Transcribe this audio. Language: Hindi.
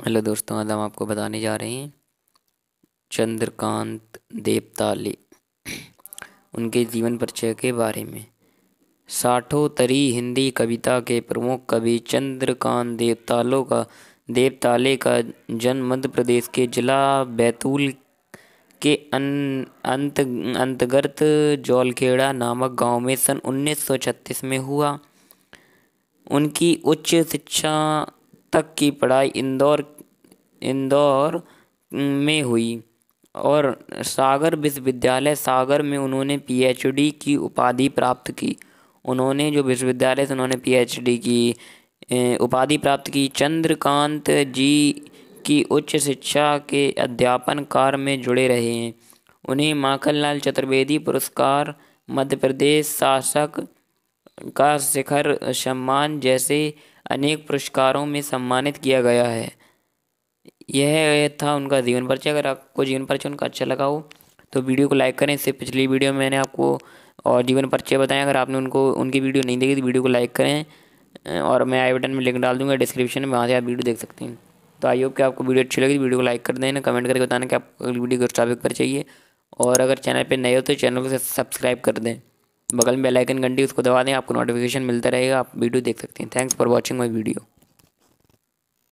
हेलो दोस्तों आज हम आपको बताने जा रहे हैं चंद्रकांत देवताली उनके जीवन परिचय के बारे में साठों तरी हिंदी कविता के प्रमुख कवि चंद्रकांत देवतालो का देवताले का जन्म मध्य प्रदेश के जिला बैतूल के अन, अंत अंतर्गत जौलखेड़ा नामक गांव में सन 1936 में हुआ उनकी उच्च शिक्षा तक की पढ़ाई इंदौर इंदौर में हुई और सागर विश्वविद्यालय सागर में उन्होंने पीएचडी की उपाधि प्राप्त की उन्होंने जो विश्वविद्यालय से उन्होंने पीएचडी की उपाधि प्राप्त की चंद्रकांत जी की उच्च शिक्षा के अध्यापन कार्य में जुड़े रहे हैं उन्हें माखनलाल चतुर्वेदी पुरस्कार मध्य प्रदेश शासक का शिखर सम्मान जैसे अनेक पुरस्कारों में सम्मानित किया गया है यह था उनका जीवन परिचय अगर आपको जीवन परिचय उनका अच्छा लगा हो तो वीडियो को लाइक करें इससे पिछली वीडियो में मैंने आपको और जीवन परिचय बताएं अगर आपने उनको उनकी वीडियो नहीं देखी तो वीडियो को लाइक करें और मैं आई बटन में लिंक डाल दूँगा डिस्क्रिप्शन में वहाँ से आप वीडियो देख सकते हैं तो आई होप कि आपको वीडियो अच्छी लगी तो वीडियो को लाइक कर देना कमेंट करके बताना कि आपको वीडियो किस टॉपिक पर चाहिए और अगर चैनल पर नए हो तो चैनल को सब्सक्राइब कर दें बगल में बेल आइकन घंटी उसको दबा दें आपको नोटिफिकेशन मिलता रहेगा आप वीडियो देख सकते हैं thanks for watching my video